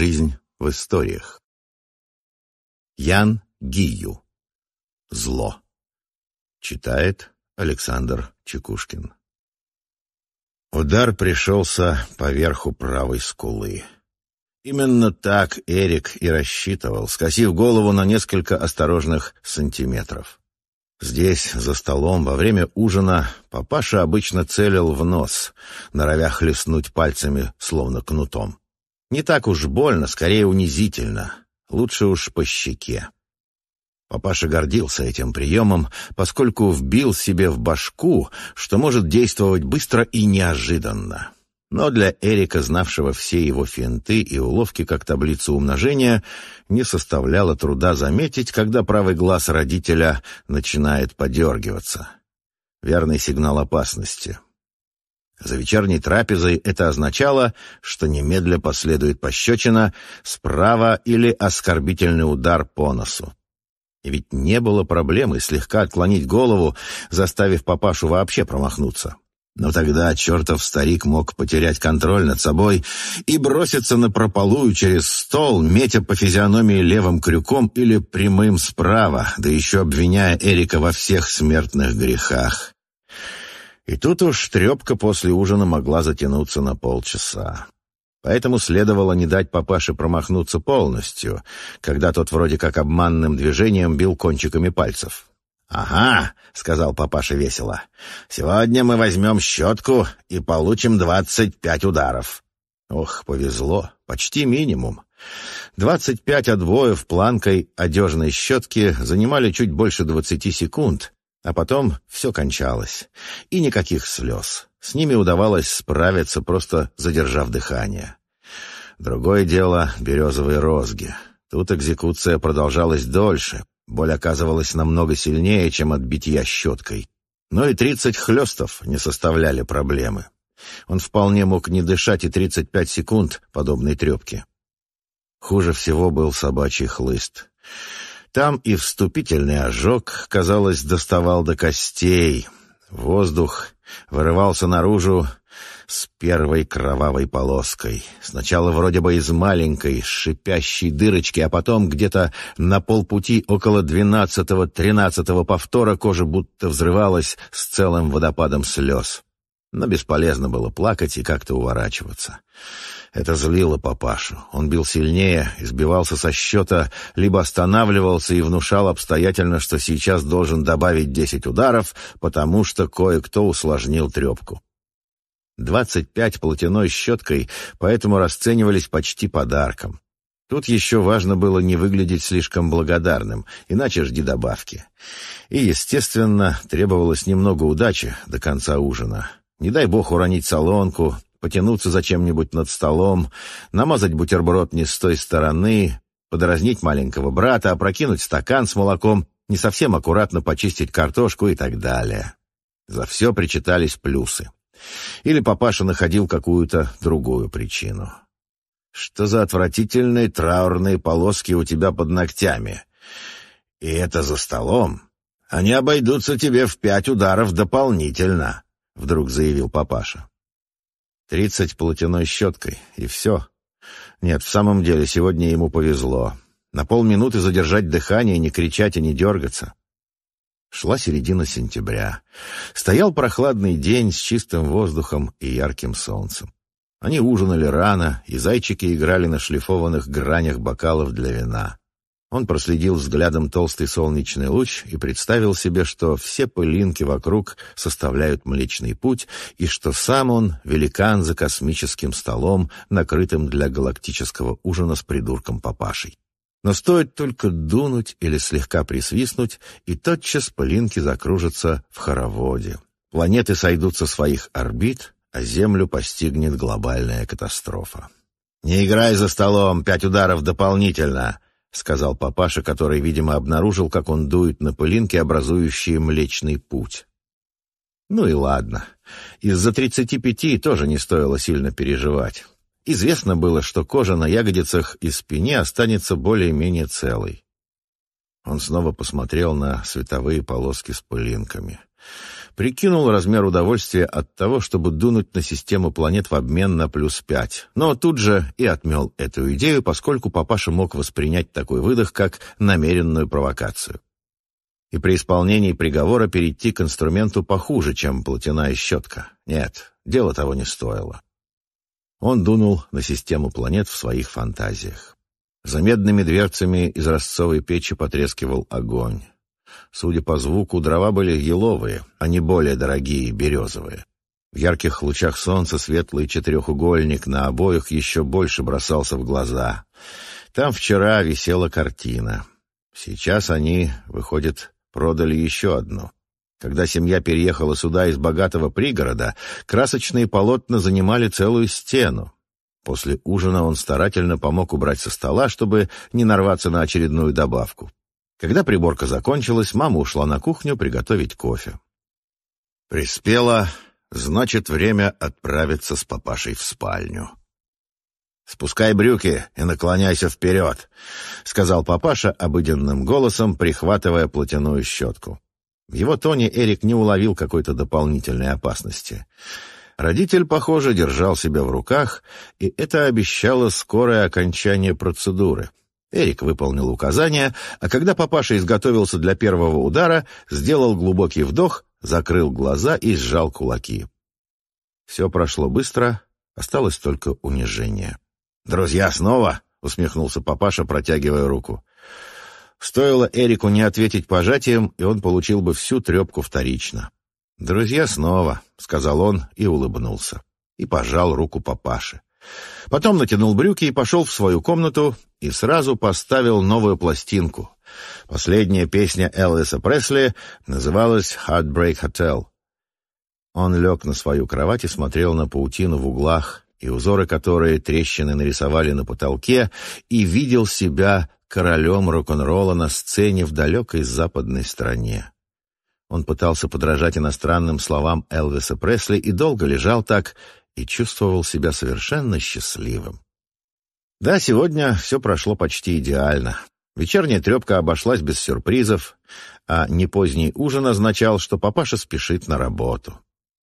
Жизнь в историях. Ян Гию. Зло. Читает Александр Чекушкин. Удар пришелся поверху правой скулы. Именно так Эрик и рассчитывал, скосив голову на несколько осторожных сантиметров. Здесь, за столом, во время ужина, папаша обычно целил в нос, норовя хлестнуть пальцами, словно кнутом. Не так уж больно, скорее унизительно. Лучше уж по щеке. Папаша гордился этим приемом, поскольку вбил себе в башку, что может действовать быстро и неожиданно. Но для Эрика, знавшего все его финты и уловки как таблицу умножения, не составляло труда заметить, когда правый глаз родителя начинает подергиваться. Верный сигнал опасности — за вечерней трапезой это означало, что немедля последует пощечина справа или оскорбительный удар по носу. И ведь не было проблемы слегка отклонить голову, заставив папашу вообще промахнуться. Но тогда чертов старик мог потерять контроль над собой и броситься на прополую через стол, метя по физиономии левым крюком или прямым справа, да еще обвиняя Эрика во всех смертных грехах. И тут уж трепка после ужина могла затянуться на полчаса. Поэтому следовало не дать папаше промахнуться полностью, когда тот вроде как обманным движением бил кончиками пальцев. «Ага», — сказал папаша весело, — «сегодня мы возьмем щетку и получим двадцать пять ударов». Ох, повезло, почти минимум. Двадцать пять отбоев планкой одежной щетки занимали чуть больше двадцати секунд, а потом все кончалось. И никаких слез. С ними удавалось справиться, просто задержав дыхание. Другое дело — березовые розги. Тут экзекуция продолжалась дольше, боль оказывалась намного сильнее, чем от битья щеткой. Но и тридцать хлестов не составляли проблемы. Он вполне мог не дышать и тридцать пять секунд подобной трепки. Хуже всего был собачий хлыст. Там и вступительный ожог, казалось, доставал до костей. Воздух вырывался наружу с первой кровавой полоской. Сначала вроде бы из маленькой, шипящей дырочки, а потом где-то на полпути около двенадцатого-тринадцатого повтора кожа будто взрывалась с целым водопадом слез. Но бесполезно было плакать и как-то уворачиваться. Это злило папашу. Он бил сильнее, избивался со счета, либо останавливался и внушал обстоятельно, что сейчас должен добавить десять ударов, потому что кое-кто усложнил трепку. Двадцать пять платяной щеткой, поэтому расценивались почти подарком. Тут еще важно было не выглядеть слишком благодарным, иначе жди добавки. И, естественно, требовалось немного удачи до конца ужина. Не дай бог уронить солонку, потянуться за чем-нибудь над столом, намазать бутерброд не с той стороны, подразнить маленького брата, опрокинуть стакан с молоком, не совсем аккуратно почистить картошку и так далее. За все причитались плюсы. Или папаша находил какую-то другую причину. «Что за отвратительные траурные полоски у тебя под ногтями? И это за столом? Они обойдутся тебе в пять ударов дополнительно» вдруг заявил папаша. Тридцать платяной щеткой, и все. Нет, в самом деле, сегодня ему повезло. На полминуты задержать дыхание, не кричать и не дергаться. Шла середина сентября. Стоял прохладный день с чистым воздухом и ярким солнцем. Они ужинали рано, и зайчики играли на шлифованных гранях бокалов для вина. Он проследил взглядом толстый солнечный луч и представил себе, что все пылинки вокруг составляют Млечный Путь, и что сам он — великан за космическим столом, накрытым для галактического ужина с придурком-папашей. Но стоит только дунуть или слегка присвистнуть, и тотчас пылинки закружатся в хороводе. Планеты сойдут со своих орбит, а Землю постигнет глобальная катастрофа. «Не играй за столом, пять ударов дополнительно!» — сказал папаша, который, видимо, обнаружил, как он дует на пылинки, образующие Млечный Путь. Ну и ладно. Из-за тридцати пяти тоже не стоило сильно переживать. Известно было, что кожа на ягодицах и спине останется более-менее целой. Он снова посмотрел на световые полоски с пылинками. Прикинул размер удовольствия от того, чтобы дунуть на систему планет в обмен на плюс пять. Но тут же и отмел эту идею, поскольку папаша мог воспринять такой выдох как намеренную провокацию. И при исполнении приговора перейти к инструменту похуже, чем платяная щетка. Нет, дело того не стоило. Он дунул на систему планет в своих фантазиях. За медными дверцами из ростцовой печи потрескивал огонь. Судя по звуку, дрова были еловые, а не более дорогие березовые. В ярких лучах солнца светлый четырехугольник на обоих еще больше бросался в глаза. Там вчера висела картина. Сейчас они, выходит, продали еще одну. Когда семья переехала сюда из богатого пригорода, красочные полотна занимали целую стену. После ужина он старательно помог убрать со стола, чтобы не нарваться на очередную добавку. Когда приборка закончилась, мама ушла на кухню приготовить кофе. Приспела, значит, время отправиться с папашей в спальню. «Спускай брюки и наклоняйся вперед», — сказал папаша обыденным голосом, прихватывая платяную щетку. В его тоне Эрик не уловил какой-то дополнительной опасности. Родитель, похоже, держал себя в руках, и это обещало скорое окончание процедуры — Эрик выполнил указания, а когда папаша изготовился для первого удара, сделал глубокий вдох, закрыл глаза и сжал кулаки. Все прошло быстро, осталось только унижение. «Друзья, снова!» — усмехнулся папаша, протягивая руку. Стоило Эрику не ответить пожатием, и он получил бы всю трепку вторично. «Друзья, снова!» — сказал он и улыбнулся. И пожал руку папаше. Потом натянул брюки и пошел в свою комнату и сразу поставил новую пластинку. Последняя песня Элвиса Пресли называлась «Heartbreak Hotel». Он лег на свою кровать и смотрел на паутину в углах и узоры, которые трещины нарисовали на потолке, и видел себя королем рок-н-ролла на сцене в далекой западной стране. Он пытался подражать иностранным словам Элвиса Пресли и долго лежал так, и чувствовал себя совершенно счастливым. Да, сегодня все прошло почти идеально. Вечерняя трепка обошлась без сюрпризов, а непоздний ужин означал, что папаша спешит на работу.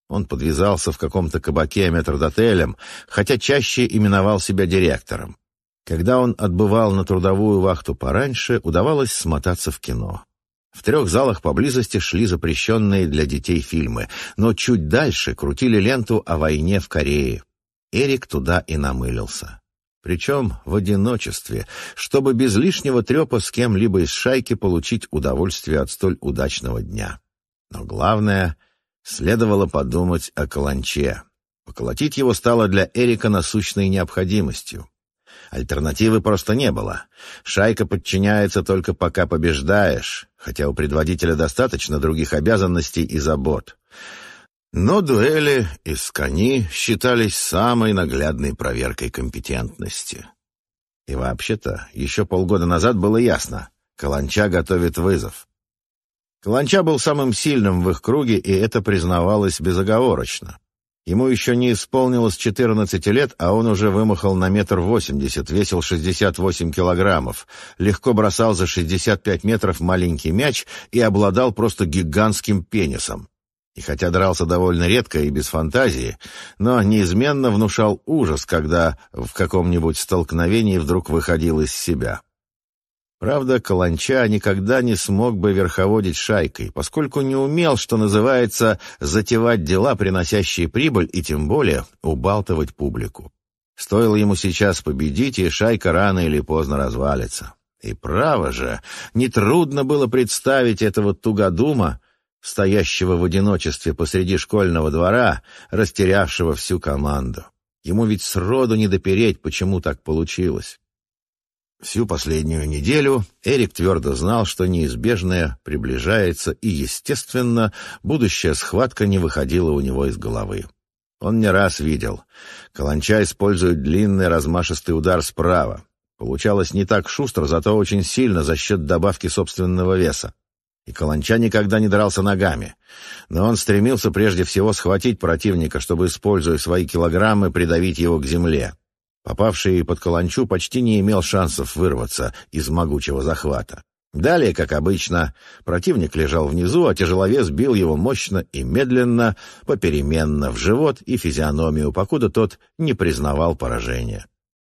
Он подвязался в каком-то кабаке метрдотелем, хотя чаще именовал себя директором. Когда он отбывал на трудовую вахту пораньше, удавалось смотаться в кино. В трех залах поблизости шли запрещенные для детей фильмы, но чуть дальше крутили ленту о войне в Корее. Эрик туда и намылился. Причем в одиночестве, чтобы без лишнего трепа с кем-либо из шайки получить удовольствие от столь удачного дня. Но главное, следовало подумать о каланче. Поколотить его стало для Эрика насущной необходимостью. Альтернативы просто не было. Шайка подчиняется только пока побеждаешь, хотя у предводителя достаточно других обязанностей и забот. Но дуэли и скани считались самой наглядной проверкой компетентности. И вообще-то, еще полгода назад было ясно — Каланча готовит вызов. Каланча был самым сильным в их круге, и это признавалось безоговорочно. Ему еще не исполнилось 14 лет, а он уже вымахал на метр восемьдесят, весил 68 килограммов, легко бросал за 65 метров маленький мяч и обладал просто гигантским пенисом. И хотя дрался довольно редко и без фантазии, но неизменно внушал ужас, когда в каком-нибудь столкновении вдруг выходил из себя. Правда, Каланча никогда не смог бы верховодить шайкой, поскольку не умел, что называется, затевать дела, приносящие прибыль, и тем более убалтывать публику. Стоило ему сейчас победить, и шайка рано или поздно развалится. И право же, нетрудно было представить этого тугодума, стоящего в одиночестве посреди школьного двора, растерявшего всю команду. Ему ведь сроду не допереть, почему так получилось. Всю последнюю неделю Эрик твердо знал, что неизбежное приближается, и, естественно, будущая схватка не выходила у него из головы. Он не раз видел. Каланча использует длинный размашистый удар справа. Получалось не так шустро, зато очень сильно за счет добавки собственного веса. И Каланча никогда не дрался ногами. Но он стремился прежде всего схватить противника, чтобы, используя свои килограммы, придавить его к земле. Попавший под каланчу почти не имел шансов вырваться из могучего захвата. Далее, как обычно, противник лежал внизу, а тяжеловес бил его мощно и медленно, попеременно в живот и физиономию, покуда тот не признавал поражения.